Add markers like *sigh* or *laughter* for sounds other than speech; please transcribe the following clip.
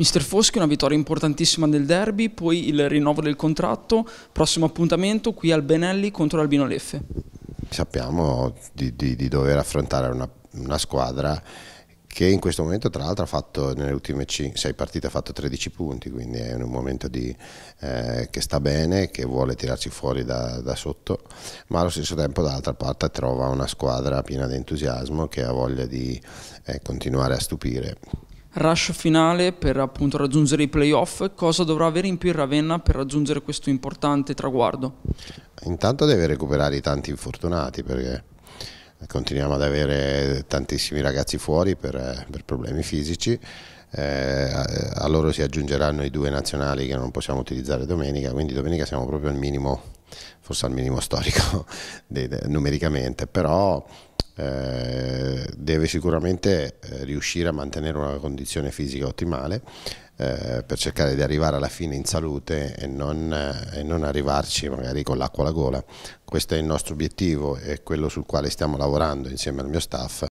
Mister Foschi, una vittoria importantissima del derby, poi il rinnovo del contratto, prossimo appuntamento qui al Benelli contro l'Albino Leffe. Sappiamo di, di, di dover affrontare una, una squadra che in questo momento tra l'altro ha fatto nelle ultime 6 partite ha fatto 13 punti, quindi è un momento di, eh, che sta bene, che vuole tirarsi fuori da, da sotto, ma allo stesso tempo dall'altra parte trova una squadra piena di entusiasmo che ha voglia di eh, continuare a stupire rush finale per appunto raggiungere i playoff, cosa dovrà avere in più il Ravenna per raggiungere questo importante traguardo? Intanto deve recuperare i tanti infortunati perché continuiamo ad avere tantissimi ragazzi fuori per, per problemi fisici. Eh, a, loro si aggiungeranno i due nazionali che non possiamo utilizzare domenica, quindi domenica siamo proprio al minimo, forse al minimo storico *laughs* numericamente, però eh, deve sicuramente eh, riuscire a mantenere una condizione fisica ottimale eh, per cercare di arrivare alla fine in salute e non, eh, e non arrivarci magari con l'acqua alla gola. Questo è il nostro obiettivo e quello sul quale stiamo lavorando insieme al mio staff